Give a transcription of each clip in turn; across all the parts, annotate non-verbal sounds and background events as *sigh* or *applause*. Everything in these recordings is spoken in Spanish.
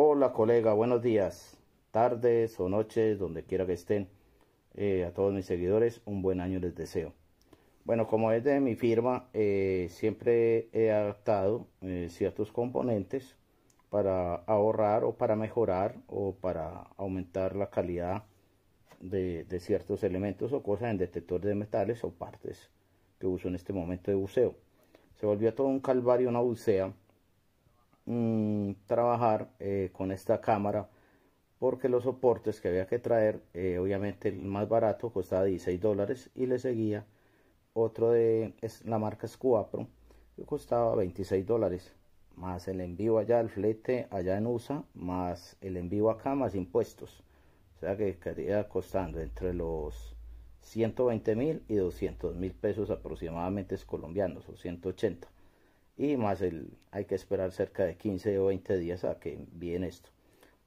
Hola colega, buenos días, tardes o noches, donde quiera que estén. Eh, a todos mis seguidores, un buen año les deseo. Bueno, como es de mi firma, eh, siempre he adaptado eh, ciertos componentes para ahorrar o para mejorar o para aumentar la calidad de, ciertos elementos o cosas en detectores de metales o partes que uso en este momento de buceo. Se volvió todo un calvario, una bucea Mm, trabajar eh, con esta cámara porque los soportes que había que traer, eh, obviamente el más barato costaba 16 dólares y le seguía otro de es la marca Squapro que costaba 26 dólares más el envío allá, al flete allá en USA, más el envío acá, más impuestos. O sea que quedaría costando entre los 120 mil y 200 mil pesos aproximadamente Es colombianos o 180 y más el hay que esperar cerca de 15 o 20 días a que envíen esto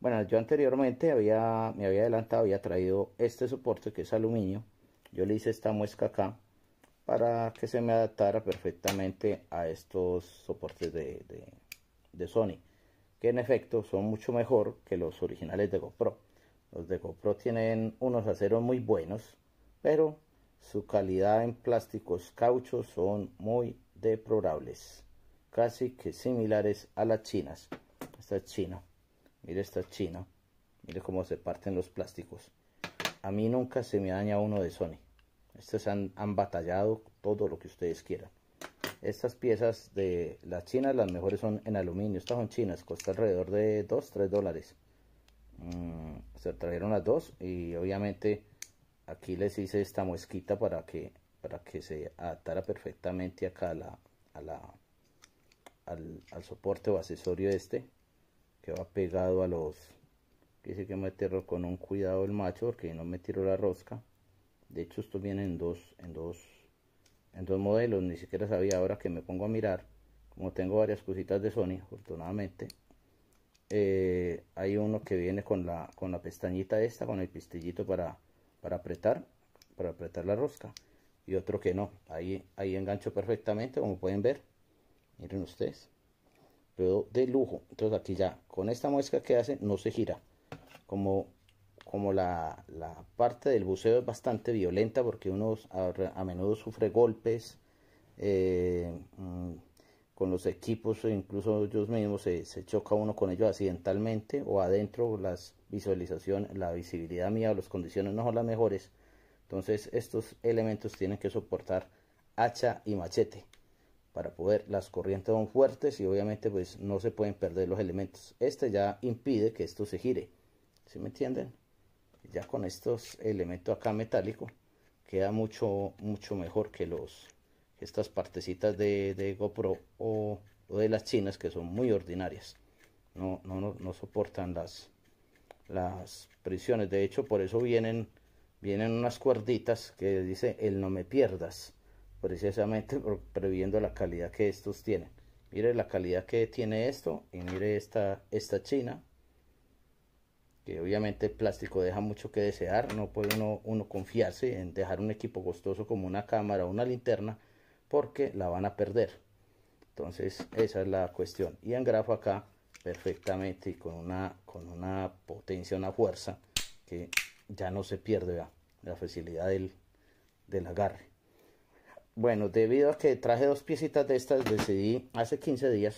bueno yo anteriormente había me había adelantado había traído este soporte que es aluminio yo le hice esta muesca acá para que se me adaptara perfectamente a estos soportes de, de, de Sony que en efecto son mucho mejor que los originales de GoPro los de GoPro tienen unos aceros muy buenos pero su calidad en plásticos cauchos son muy deplorables casi que similares a las chinas. Esta es china. Mire esta es china. Mire cómo se parten los plásticos. A mí nunca se me daña uno de Sony. Estos han, batallado todo lo que ustedes quieran. Estas piezas de las chinas, las mejores son en aluminio. Estas son chinas, cuesta alrededor de 2-3 dólares. Mm, se trajeron las dos y obviamente aquí les hice esta muesquita para que, para que se adaptara perfectamente acá a la al, soporte o accesorio este que va pegado a los dice que meterlo con un cuidado el macho porque no me tiro la rosca de hecho esto viene en dos en dos en dos modelos ni siquiera sabía ahora que me pongo a mirar como tengo varias cositas de Sony afortunadamente eh, hay uno que viene con la con la pestañita esta con el pistillito para para apretar para apretar la rosca y otro que no ahí ahí engancho perfectamente como pueden ver miren ustedes pero de lujo entonces aquí ya con esta muesca que hace no se gira como como la, parte del buceo es bastante violenta porque uno a, menudo sufre golpes eh, mm, con los equipos incluso ellos mismos se, se, choca uno con ellos accidentalmente o adentro las visualizaciones la visibilidad mía o las condiciones no son las mejores entonces estos elementos tienen que soportar hacha y machete para poder las corrientes son fuertes y obviamente pues no se pueden perder los elementos este ya impide que esto se gire ¿sí me entienden? ya con estos elementos acá metálicos queda mucho mucho mejor que los estas partecitas de, GoPro o, de las chinas que son muy ordinarias no, no, no, no soportan las las prisiones de hecho por eso vienen vienen unas cuerditas que dice el no me pierdas precisamente previendo la calidad que estos tienen. Mire la calidad que tiene esto y mire esta, esta china, que obviamente el plástico deja mucho que desear, no puede uno, confiarse en dejar un equipo costoso como una cámara o una linterna porque la van a perder. Entonces esa es la cuestión. Y engrafo acá perfectamente y con una, con una potencia, una fuerza que ya no se pierde la facilidad del agarre. Bueno, debido a que traje dos piecitas de estas, decidí hace 15 días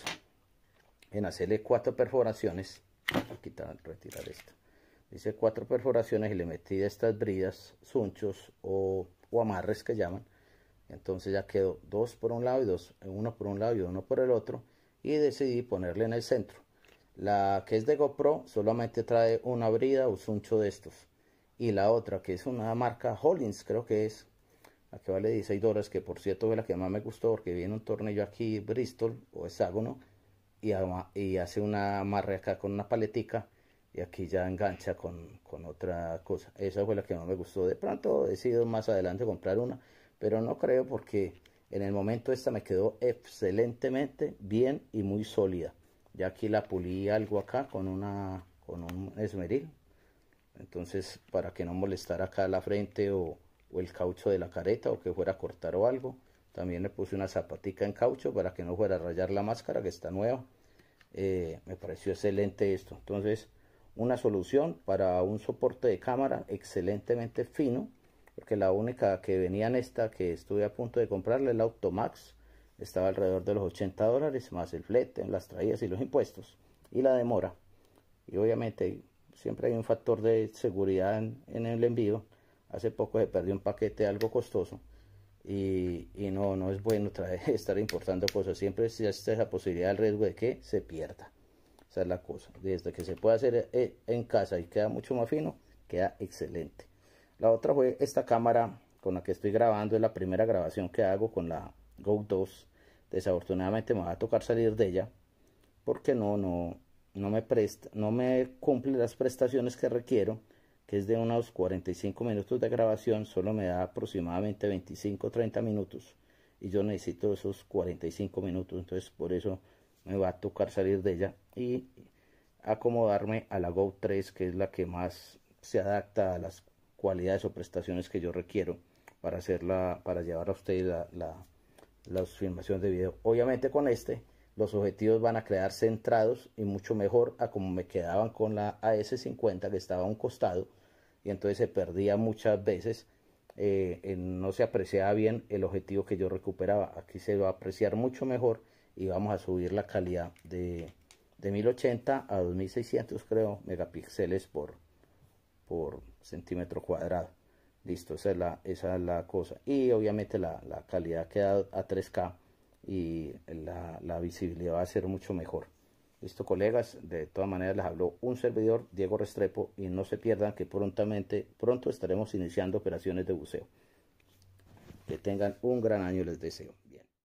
en hacerle cuatro perforaciones. quitar, retirar esto. Hice cuatro perforaciones y le metí estas bridas, sunchos o, o amarres que llaman. Entonces ya quedó dos por un lado y dos, uno por un lado y uno por el otro. Y decidí ponerle en el centro. La que es de GoPro solamente trae una brida o suncho de estos. Y la otra que es una marca Hollins creo que es, la que vale 16 dólares, que por cierto fue la que más me gustó porque viene un tornillo aquí Bristol o hexágono y, hace una amarre acá con una paletica y aquí ya engancha con, otra cosa. Esa fue la que más me gustó. De pronto decido más adelante comprar una, pero no creo porque en el momento esta me quedó excelentemente bien y muy sólida. Ya aquí la pulí algo acá con una con un esmeril. Entonces, para que no molestara acá la frente o, o el caucho de la careta o que fuera a cortar o algo. También le puse una zapatica en caucho para que no fuera a rayar la máscara que está nueva. Eh, me pareció excelente esto. Entonces, una solución para un soporte de cámara excelentemente fino, porque la única que venía en esta que estuve a punto de comprarle, el Automax, estaba alrededor de los 80 dólares, más el flete, las traídas y los impuestos, y la demora. Y obviamente siempre hay un factor de seguridad en el envío, hace poco se perdió un paquete algo costoso y, no, no es bueno *laughs* estar importando cosas. Siempre existe la posibilidad, el riesgo de que se pierda. Esa es la cosa. Desde que se puede hacer eh, en casa y queda mucho más fino, queda excelente. La otra fue esta cámara con la que estoy grabando. Es la primera grabación que hago con la Go 2. Desafortunadamente me va a tocar salir de ella porque no, no, no me presta, no me cumple las prestaciones que requiero es de unos 45 minutos de grabación, solo me da aproximadamente 25 30 minutos. Y yo necesito esos 45 minutos, entonces por eso me va a tocar salir de ella y acomodarme a la Go 3, que es la que más se adapta a las cualidades o prestaciones que yo requiero para hacerla, para llevar a ustedes la, las filmaciones de video. Obviamente con este los objetivos van a quedar centrados y mucho mejor a como me quedaban con la AS50 que estaba a un costado y entonces se perdía muchas veces, eh, no se apreciaba bien el objetivo que yo recuperaba. Aquí se va a apreciar mucho mejor y vamos a subir la calidad de, 1080 a 2600 creo megapíxeles por, por centímetro cuadrado. Listo, esa es la, esa es la cosa. Y obviamente la, la calidad queda a 3K y la visibilidad va a ser mucho mejor. Listo, colegas, de todas maneras les habló un servidor, Diego Restrepo, y no se pierdan que prontamente, pronto estaremos iniciando operaciones de buceo. Que tengan un gran año les deseo.